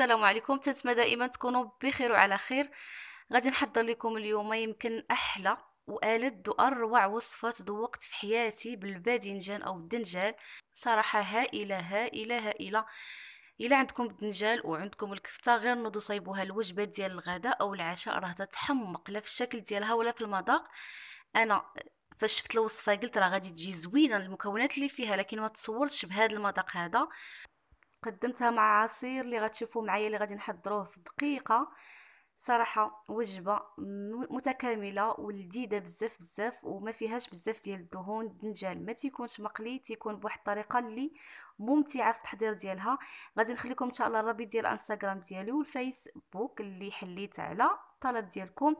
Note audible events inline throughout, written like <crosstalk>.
السلام عليكم تنتمى دائما تكونوا بخير وعلى خير غادي نحضر لكم اليوم يمكن احلى والد واروع وصفه ذوقت في حياتي بالباذنجان او الدنجال صراحه هائله هائله هائله الا عندكم الدنجال وعندكم الكفته غير نوضوا صايبوها الوجبه ديال الغداء او العشاء راه تتحمق لا في الشكل ديالها ولا في المذاق انا فاش شفت الوصفه قلت راه غادي تجي زوينه المكونات اللي فيها لكن ما تصورش بهذا المذاق هذا قدمتها مع عصير اللي غتشوفوا معايا اللي غادي نحضروه في دقيقه صراحه وجبه متكامله ولذيذه بزاف بزاف وما فيهاش بزاف ديال الدهون الدنجال ما تيكونش مقلي تيكون بواحد الطريقه اللي ممتعه في التحضير ديالها غادي نخليكم ان شاء الله الرابط ديال الانستغرام ديالي والفيسبوك اللي حليت على الطلب ديالكم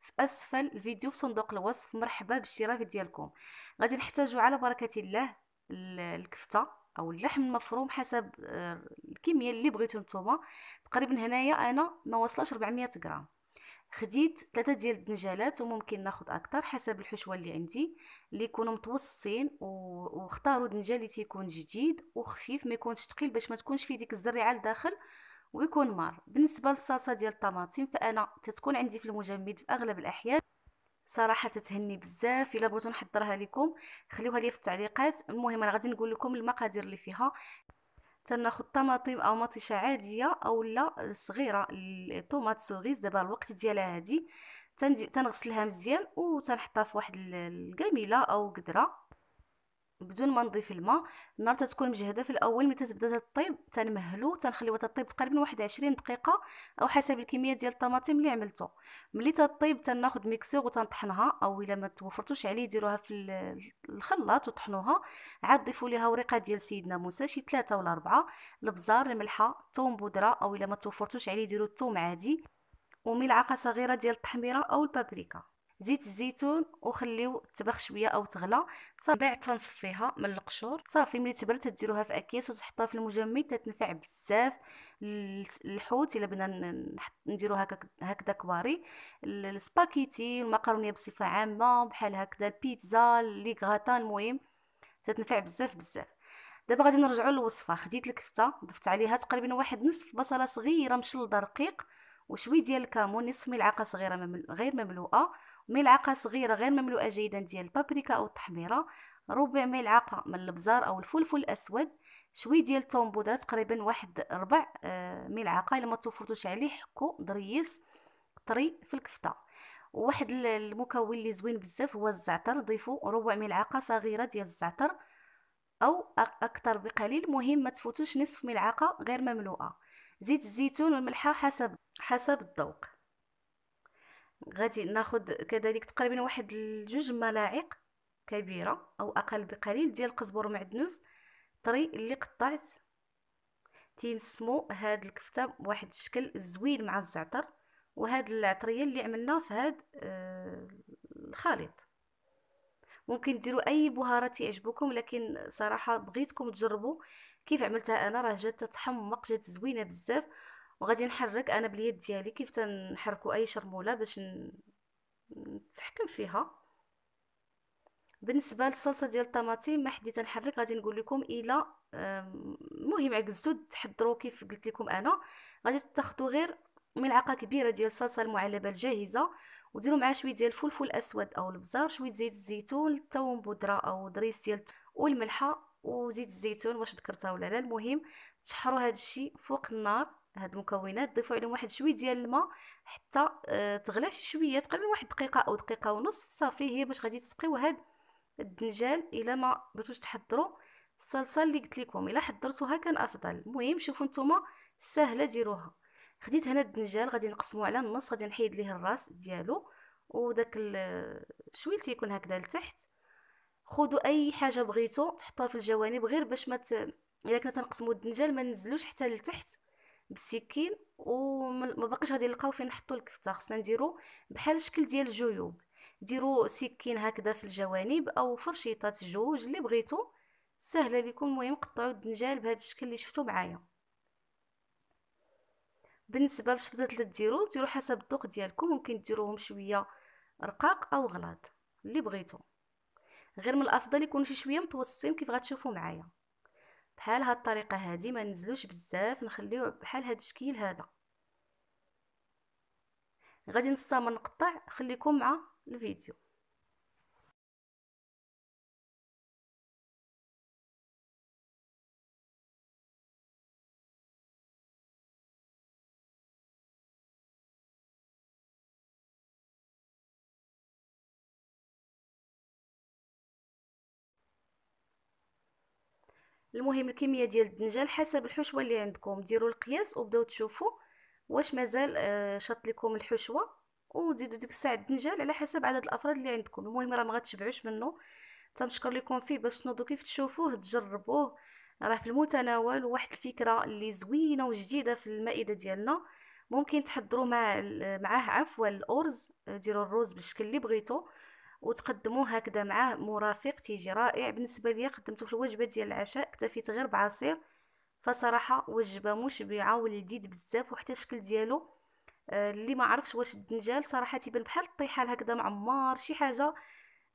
في اسفل الفيديو في صندوق الوصف مرحبا بالاشتراك ديالكم غادي نحتاجوا على بركه الله الكفته او اللحم المفروم حسب آه، الكميه اللي بغيتو نتوما تقريبا هنايا انا ما وصلش 400 غرام خديت ثلاثة ديال الدنجالات وممكن ناخد اكثر حسب الحشوه اللي عندي اللي يكونوا متوسطين واختاروا دنجال اللي تيكون جديد وخفيف ما يكونش ثقيل باش ما تكونش فيه ديك الزريعه لداخل ويكون مار بالنسبه للصلصه ديال الطماطم فانا تتكون عندي في المجمد في اغلب الاحيان صراحه تتهني بزاف الا بغيتو نحضرها لكم خليوها لي في التعليقات المهم انا غادي نقول لكم المقادير اللي فيها تناخذ طماطم او مطيشه عاديه اولا صغيره الطوماط سوغيز دابا الوقت ديالها هادي تنغسلها مزيان وتنحطها في واحد الكاميله او قدره بدون ما نضيف الماء النار تتكون مجهده في الاول ملي تبدا تطيب تنمهلو تنخليوها تطيب تقريبا واحد 20 دقيقه او حسب الكميه ديال الطماطم اللي عملتو ملي تطيب تناخذ ميكسور وتنطحنها او الا ما توفرتوش عليه ديروها في <hesitation> الخلاط وطحنوها عاد ضيفوا ليها ورقه ديال سيدنا موسى شي ثلاثه ولا اربعه البزار الملحه الثوم بودره او الا ما توفرتوش عليه ديروا الثوم عادي وملعقه صغيره ديال التحميره او البابريكا زيت الزيتون وخليو تبخ شويه او تغلى من بعد تنصفيها من القشور صافي ملي تبرد تديروها في اكياس وتحطها في المجمد تتنفع بزاف الحوت الا بنا نديرو هكذا كواري السباكيتي المكرونيه بصفه عامه بحال هكذا البيتزا لي غاتان المهم تتنفع بزاف بزاف دابا غادي نرجعوا للوصفه خديت الكفته ضفت عليها تقريبا واحد نصف بصله صغيره مشلده رقيق وشويه ديال الكمون نصف ملعقه صغيره غير مملوءه ملعقه صغيره غير مملوءه جيدا ديال البابريكا او التحميره ربع ملعقه من البزار او الفلفل الاسود شوي ديال الثوم بودره تقريبا واحد ربع آه، ملعقه الا ما توفرتوش عليه حكو ضريس طري في الكفته وواحد المكون اللي زوين بزاف هو الزعتر ضيفوا ربع ملعقه صغيره ديال الزعتر او اكثر بقليل مهم ما تفوتوش نصف ملعقه غير مملوءه زيت الزيتون والملحه حسب حسب الذوق غادي ناخذ كذلك تقريبا واحد جوج ملاعق كبيره او اقل بقليل ديال القزبر ومعدنوس طري اللي قطعت تينسمو هاد الكفته بواحد الشكل زوين مع الزعتر وهاد العطريه اللي عملنا في هاد آه الخليط ممكن ديروا اي بهارات يعجبكم لكن صراحه بغيتكم تجربوا كيف عملتها انا راه جات تحمق جات زوينه بزاف وغادي نحرك انا باليد ديالي كيف تنحركوا اي شرموله باش نتحكم فيها بالنسبه للصلصه ديال الطماطم ما حديت نحرك غادي نقول لكم الا المهم عكزو تحضروا كيف قلت لكم انا غادي تاخذوا غير ملعقه كبيره ديال الصلصه المعلبه الجاهزه وديروا معها شويه ديال الفلفل الاسود او البزار شويه زيت الزيتون الثوم بودره او ضريس ديال والملحه وزيت الزيتون واش ذكرتها ولا لا المهم تشحروا هذا الشيء فوق النار هاد المكونات ضيفوا عليهم واحد شويه ديال الماء حتى آه، تغلى شي شويه تقريبا واحد دقيقه او دقيقه ونصف صافي هي باش غادي تسقيو هاد الدنجال الا ما بغيتوش تحضروا الصلصه اللي قلت لكم الا حضرتوها كان افضل المهم شوفوا نتوما سهله ديروها خديت هنا الدنجال غادي نقسمه على النص غادي نحيد ليه الراس ديالو وداك شويه تيكون هكذا لتحت خذوا اي حاجه بغيتو تحطوها في الجوانب غير باش ما ت... الا كنا تنقسموا الدنجال ما ننزلوش حتى لتحت بالسكين وما بقاش غادي نلقاو فين نحطوا الكفته خصنا نديرو بحال الشكل ديال الجيوب ديروا سكين هكذا في الجوانب او فرشيطات الجوج اللي بغيتو سهله لكم المهم قطعوا الدنجال بهذا الشكل اللي شفتو معايا بالنسبه للشفطات اللي ديرو ديروا حسب الذوق ديالكم ممكن ديروهم شويه رقاق او غلاط اللي بغيتو غير من الافضل يكونوا شي شويه متوسطين كيف غتشوفوا معايا بحال هاد الطريقه هادي ما ننزلوش بزاف نخليوه بحال هاد الشكل هذا غادي نستمر نقطع خليكم مع الفيديو المهم الكميه ديال الدنجال حسب الحشوه اللي عندكم ديروا القياس وبداو تشوفوا واش مازال آه، شط لكم الحشوه وزيدوا ديك الساعه الدنجال على حسب عدد الافراد اللي عندكم المهم راه ما غتشبعوش منه تنشكر لكم فيه باش تنوضوا كيف تشوفوه تجربوه راه في المتناول وواحد الفكره اللي زوينه وجديده في المائده ديالنا ممكن تحضروا مع معاه عفوا الارز ديروا الرز بالشكل اللي بغيتو وتقدموا هكذا معاه مرافق تيجي رائع بالنسبه ليا قدمته في الوجبه ديال العشاء اكتفيت غير بعصير فصراحه وجبه مشبعه ولذيذ بزاف وحتى الشكل ديالو آه، اللي ما عرفش واش الدنجال صراحه تيبان بحال الطيحه هكذا معمر شي حاجه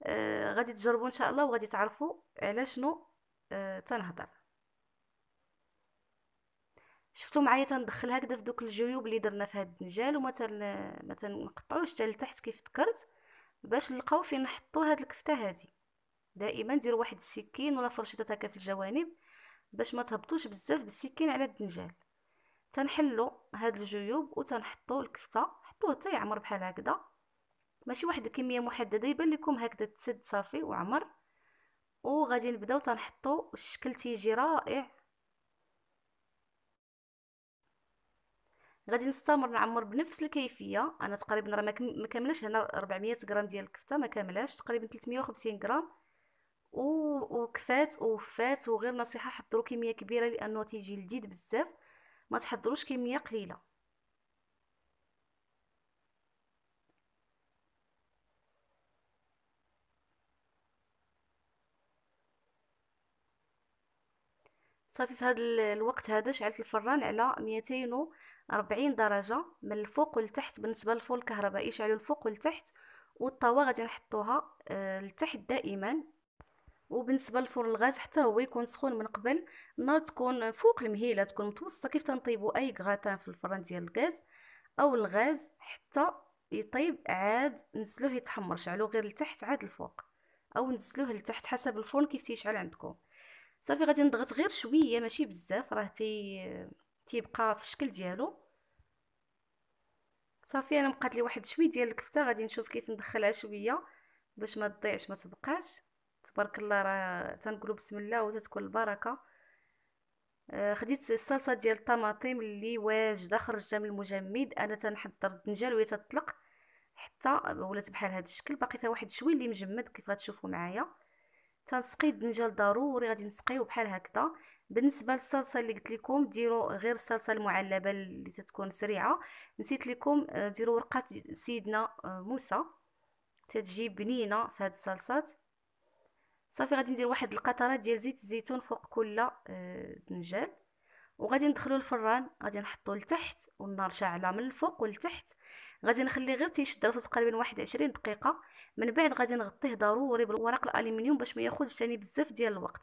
آه غادي تجربوا ان شاء الله وغادي تعرفوا على شنو آه تنهضر شفتوا معايا تندخل هكذا في دوك الجيوب اللي درنا في هذا الدنجال ومثلا تن ما تنقطعوش حتى لتحت كيف ذكرت باش نلقاو فين نحطو هاد الكفته هادي دائما دير واحد السكين ولا فرشيطه هكا في الجوانب باش ما تهبطوش بزاف بالسكين على الدنجال تنحلو هاد الجيوب وتنحطو الكفته حطوه حتى يعمر بحال هكذا ماشي واحد الكميه محدده يبان لكم هكذا تسد صافي وعمر وغادي نبداو تنحطو الشكل تيجي رائع غادي نستمر نعمر بنفس الكيفيه انا تقريبا راه ما كاملاش هنا 400 غرام ديال الكفته ما كملاش تقريبا 350 غرام وكفات ووفات وغير نصيحه حضروا كميه كبيره لانه تيجي لذيذ بزاف ما تحضروش كميه قليله صافي في هذا الوقت هذا شعلت الفران على 200 40 درجه من الفوق والتحت بالنسبه للفول الكهربائي شعلوا الفوق والتحت والطاوه غادي نحطوها آه، لتحت دائما وبالنسبه للفرن الغاز حتى هو يكون سخون من قبل النار تكون فوق المهيله تكون متوسطه كيف تنطيبوا اي غراتان في الفرن ديال الغاز او الغاز حتى يطيب عاد نزلوه يتحمر شعلوه غير لتحت عاد الفوق او نزلوه لتحت حسب الفرن كيف تيشعل عندكم صافي غادي نضغط غير شويه ماشي بزاف راه تي تيبقى في الشكل ديالو صافي انا بقات لي واحد شويه ديال الكفته غادي نشوف كيف ندخلها شويه باش ما تضيعش ما تبقاش تبارك الله راه تنقولوا بسم الله وتتكون البركه آه خديت الصلصه ديال الطماطم اللي واجده خرجتها من المجمد انا تنحضر الدنجال وهي تطلق حتى ولات بحال هذا الشكل باقي فيها واحد شويه اللي مجمد كيف غتشوفوا معايا تنسقي الدنجال ضروري غادي نسقيه بحال هكذا بالنسبه للصلصه اللي قلت لكم ديروا غير الصلصه المعلبه اللي تتكون سريعه نسيت لكم آه، ديروا ورقه سيدنا آه، موسى تتجي بنينه في هذه الصلصات صافي غادي ندير واحد القطره ديال زيت الزيتون فوق كل آه، دنجال وغادي ندخلو الفران غادي نحطو لتحت والنار شاعله من الفوق والتحت غادي نخليه غير تيشد راسو تقريبا واحد عشرين دقيقه من بعد غادي نغطيه ضروري بالورق الالومنيوم باش ما ياخذش ثاني بزاف ديال الوقت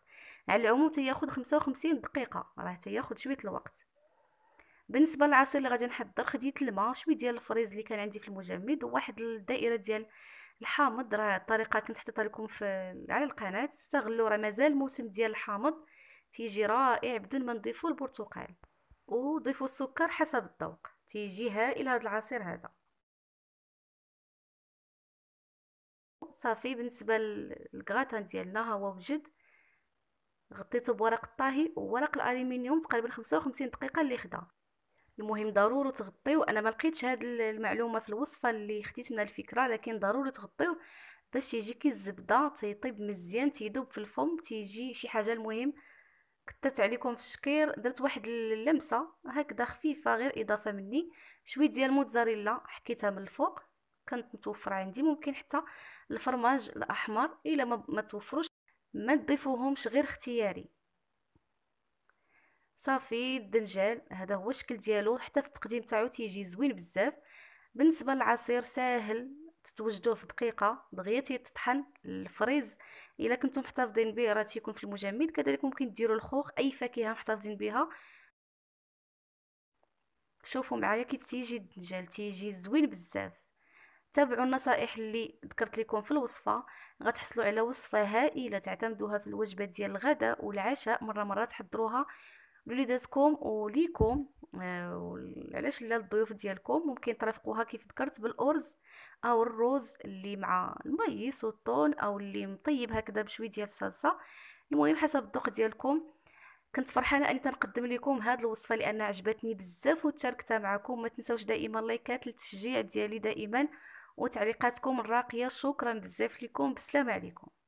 على العموم تياخذ 55 دقيقه راه تياخذ شويه الوقت بالنسبه للعصير اللي غادي نحضر خديت الماء شويه ديال الفريز اللي كان عندي في المجمد وواحد الدائره ديال الحامض راه الطريقه كنت حطيتها لكم في على القناه استغلوا راه مازال موسم ديال الحامض تيجي رائع بدون ما نضيفو البرتقال وضيفوا السكر حسب الذوق تيجي هائل هذا العصير هذا صافي بالنسبه للكغاتان ديالنا ها هو وجد غطيته بورق الطهي وورق الالومنيوم تقريبا 55 دقيقه اللي خدا المهم ضروري تغطيو انا ما لقيتش هاد المعلومه في الوصفه اللي خديت منها الفكره لكن ضروري تغطيو باش يجي كي الزبده تيطيب مزيان تيذوب في الفم تيجي شي حاجه المهم كثرت عليكم في الشكير درت واحد اللمسه هكذا خفيفه غير اضافه مني شويه ديال الموتزاريلا حكيتها من الفوق كانت متوفره عندي ممكن حتى الفرماج الاحمر الا ما, ما توفروش ما تضيفوهمش غير اختياري صافي الدنجال هذا هو الشكل ديالو حتى في التقديم تاعو تيجي زوين بزاف بالنسبه للعصير ساهل تتوجدوه في دقيقه دغيا تيطحن الفريز الا كنتم محتفظين به راه تيكون في المجمد كذلك ممكن ديروا الخوخ اي فاكهه محتفظين بها شوفوا معايا كيف تيجي الدجال تيجي زوين بزاف تابعوا النصائح اللي ذكرت لكم في الوصفه غتحصلوا على وصفه هائله تعتمدوها في الوجبه ديال الغداء والعشاء مره مره تحضروها قالوا لي داتكم وليكم آه، علاش لا الضيوف ديالكم ممكن ترافقوها كيف ذكرت بالارز او الرز اللي مع الميس والطون او اللي مطيب هكذا بشويه ديال الصلصه المهم حسب الذوق ديالكم كنت فرحانه اني تنقدم لكم هاد الوصفه لان عجبتني بزاف وتشاركتها معكم ما تنساوش دائما لايكات للتشجيع ديالي دائما وتعليقاتكم الراقيه شكرا بزاف لكم بالسلامه عليكم